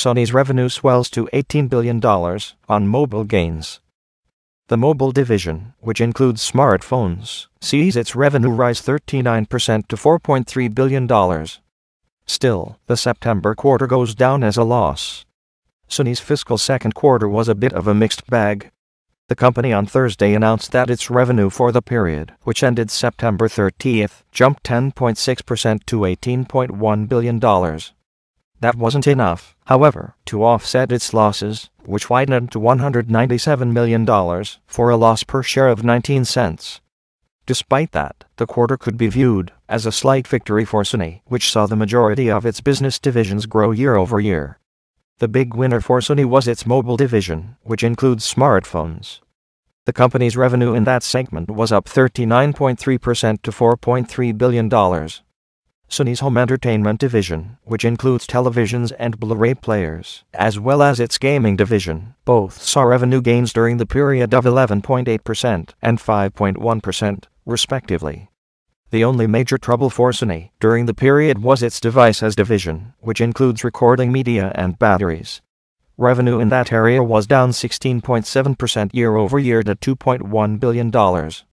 Sony's revenue swells to $18 billion on mobile gains. The mobile division, which includes smartphones, sees its revenue rise 39% to $4.3 billion. Still, the September quarter goes down as a loss. Sony's fiscal second quarter was a bit of a mixed bag. The company on Thursday announced that its revenue for the period, which ended September 30th, jumped 10.6% to $18.1 billion that wasn't enough, however, to offset its losses, which widened to $197 million, for a loss per share of 19 cents. Despite that, the quarter could be viewed as a slight victory for Sony, which saw the majority of its business divisions grow year over year. The big winner for Sony was its mobile division, which includes smartphones. The company's revenue in that segment was up 39.3% to $4.3 billion, Sony's home entertainment division, which includes televisions and Blu-ray players, as well as its gaming division. Both saw revenue gains during the period of 11.8% and 5.1%, respectively. The only major trouble for Sony during the period was its devices division, which includes recording media and batteries. Revenue in that area was down 16.7% year over year to $2.1 billion